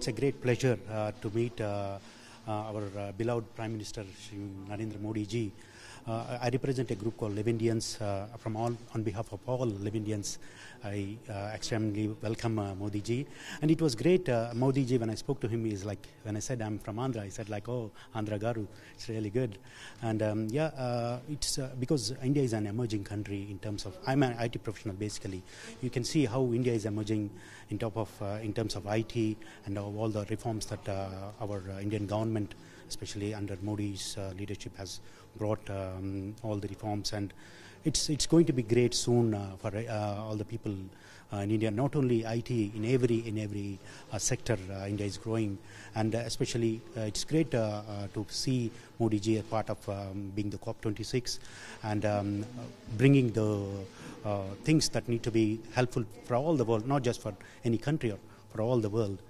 It's a great pleasure uh, to meet uh, uh, our uh, beloved Prime Minister Narendra Modi ji uh, I represent a group called Livindians uh, from all, on behalf of all Livindians. I uh, extremely welcome uh, Modi ji. And it was great, uh, Modi ji, when I spoke to him, is like, when I said I'm from Andhra, he said like, oh, Andhra Garu, it's really good. And um, yeah, uh, it's uh, because India is an emerging country in terms of, I'm an IT professional basically. You can see how India is emerging in, top of, uh, in terms of IT and all the reforms that our Indian government, especially under Modi's leadership, has brought uh, um, all the reforms and it's it's going to be great soon uh, for uh, all the people uh, in India. Not only IT in every in every uh, sector, uh, India is growing, and uh, especially it's great to see Modi ji as part of um, being the COP26 and um, bringing the things that need to be helpful for all the world, not just for any country or for all the world.